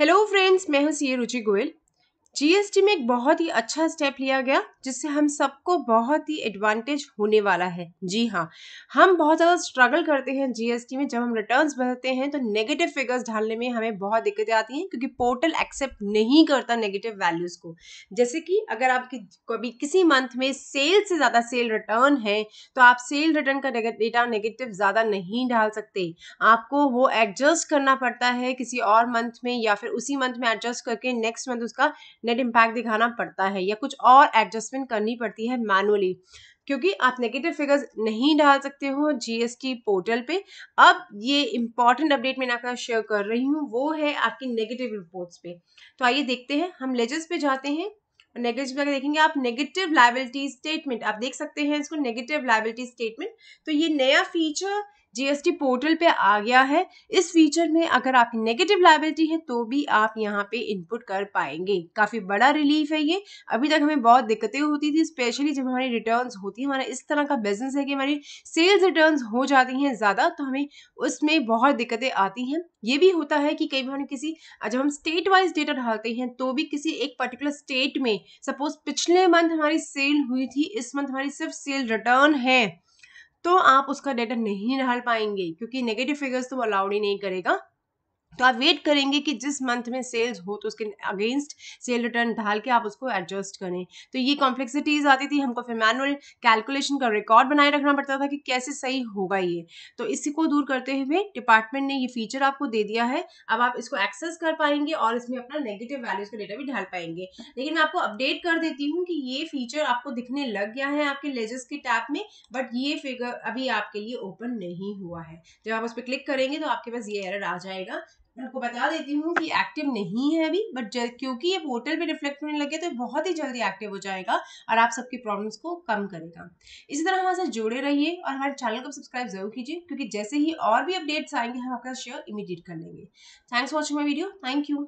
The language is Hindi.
हेलो फ्रेंड्स मैं हूं सीए रुचि गोयल जीएसटी में एक बहुत ही अच्छा स्टेप लिया गया जिससे हम सबको बहुत ही एडवांटेज होने वाला है जी हाँ हम बहुत ज़्यादा स्ट्रगल करते हैं जीएसटी में जब हम रिटर्न्स भरते हैं तो नेगेटिव फिगर्स ढालने में हमें बहुत दिक्कतें आती हैं क्योंकि पोर्टल एक्सेप्ट नहीं करता नेगेटिव वैल्यूज़ को जैसे कि अगर आपकी कभी किसी मंथ में सेल से ज़्यादा सेल रिटर्न है तो आप सेल रिटर्न का डेटा नेगेटिव ज़्यादा नहीं डाल सकते आपको वो एडजस्ट करना पड़ता है किसी और मंथ में या फिर उसी मंथ में एडजस्ट करके नेक्स्ट मंथ उसका नेट इम्पैक्ट दिखाना पड़ता है या कुछ और एडजस्टमेंट करनी पड़ती है मैनुअली क्योंकि आप नेगेटिव फिगर्स नहीं डाल सकते हो जीएसटी पोर्टल पे अब ये इम्पॉर्टेंट अपडेट मैं आपका शेयर कर रही हूँ वो है आपकी नेगेटिव रिपोर्ट्स पे तो आइए देखते हैं हम लेजर्स पे जाते हैं और नेगेटिव अगर देखेंगे आप नेगेटिव लाइबिलिटी स्टेटमेंट आप देख सकते हैं इसको नेगेटिव लाइबिलिटी स्टेटमेंट तो ये नया फीचर जीएसटी पोर्टल पे आ गया है इस फीचर में अगर आपकी नेगेटिव लाइबिलिटी है तो भी आप यहाँ पे इनपुट कर पाएंगे काफ़ी बड़ा रिलीफ है ये अभी तक हमें बहुत दिक्कतें होती थी स्पेशली जब हमारी रिटर्न होती है हमारा इस तरह का बिजनेस है कि हमारी सेल्स रिटर्न हो जाती हैं ज़्यादा तो हमें उसमें बहुत दिक्कतें आती हैं ये भी होता है कि कई बार किसी जब हम स्टेट वाइज डेटा डालते हैं तो भी किसी एक पर्टिकुलर स्टेट में सपोज पिछले मंथ हमारी सेल हुई थी इस मंथ हमारी सिर्फ सेल रिटर्न है तो आप उसका डेटा नहीं निकाल पाएंगे क्योंकि नेगेटिव फिगर्स तो अलाउड ही नहीं करेगा तो आप वेट करेंगे कि जिस मंथ में सेल्स हो तो उसके अगेंस्ट सेल रिटर्न ढाल के आप उसको एडजस्ट करें तो ये कॉम्प्लेक्सिटीज़ आती थी हमको फिर मैनुअल कैलकुलेशन का रिकॉर्ड बनाए रखना पड़ता था कि कैसे सही होगा ये तो इसी को दूर करते हुए डिपार्टमेंट ने ये फीचर आपको दे दिया है अब आप इसको एक्सेस कर पाएंगे और इसमें अपना नेगेटिव वैल्यूज का डेटा भी ढाल पाएंगे लेकिन मैं आपको अपडेट कर देती हूँ कि ये फीचर आपको दिखने लग गया है आपके लेजर्स के टैप में बट ये फिगर अभी आपके लिए ओपन नहीं हुआ है जब आप उस पर क्लिक करेंगे तो आपके पास ये एरर आ जाएगा मैं आपको बता देती हूँ कि एक्टिव नहीं है अभी बट क्योंकि ये पोर्टल पे रिफ्लेक्ट होने लगे तो बहुत ही जल्दी एक्टिव हो जाएगा और आप सबकी प्रॉब्लम्स को कम करेगा इसी तरह हमारे साथ जुड़े रहिए और हमारे चैनल को सब्सक्राइब जरूर कीजिए क्योंकि जैसे ही और भी अपडेट्स आएंगे हम आपका शेयर इमीडिएट कर लेंगे thanks for watching my video thank you